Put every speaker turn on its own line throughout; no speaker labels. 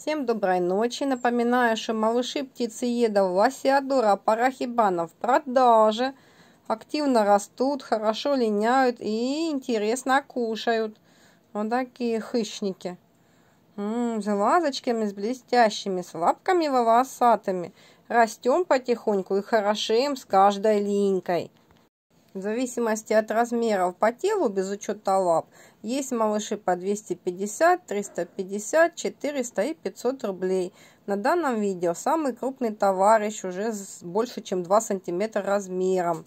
Всем доброй ночи. Напоминаю, что малыши птицы птицеедов Васиадора Парахибана в продаже. Активно растут, хорошо линяют и интересно кушают. Вот такие хищники. М -м, с глазочками, с блестящими, с лапками волосатыми. Растем потихоньку и хорошеем с каждой линькой. В зависимости от размеров по телу, без учета лап, есть малыши по 250, 350, 400 и 500 рублей. На данном видео самый крупный товарищ уже больше, чем 2 сантиметра размером.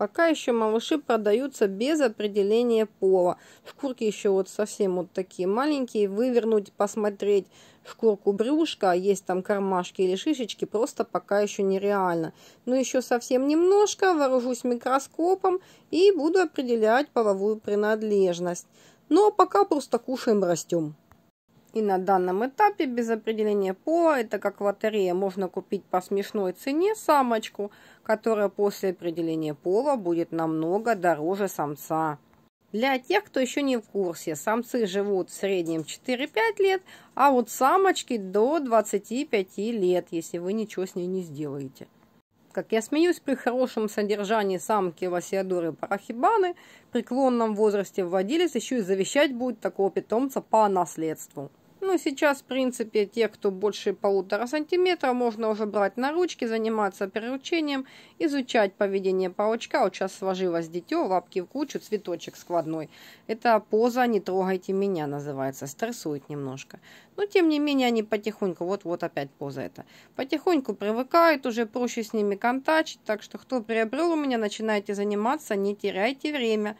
Пока еще малыши продаются без определения пола. Шкурки еще вот совсем вот такие маленькие. Вывернуть, посмотреть шкурку брюшка, есть там кармашки или шишечки, просто пока еще нереально. Но ну, еще совсем немножко, вооружусь микроскопом и буду определять половую принадлежность. Но пока просто кушаем, растем. И на данном этапе без определения пола это как лотерея можно купить по смешной цене самочку, которая после определения пола будет намного дороже самца. Для тех, кто еще не в курсе, самцы живут в среднем 4-5 лет, а вот самочки до 25 лет, если вы ничего с ней не сделаете. Как я смеюсь, при хорошем содержании самки Васиадоры Парахибаны при клонном возрасте вводились еще и завещать будет такого питомца по наследству. Ну сейчас, в принципе, те, кто больше полутора сантиметра, можно уже брать на ручки, заниматься приручением, изучать поведение паучка. Вот сейчас сложилось дитё, лапки в кучу, цветочек складной. Это поза «Не трогайте меня» называется, стрессует немножко. Но, тем не менее, они потихоньку, вот-вот опять поза это, потихоньку привыкают, уже проще с ними контачить. Так что, кто приобрел у меня, начинайте заниматься, не теряйте время.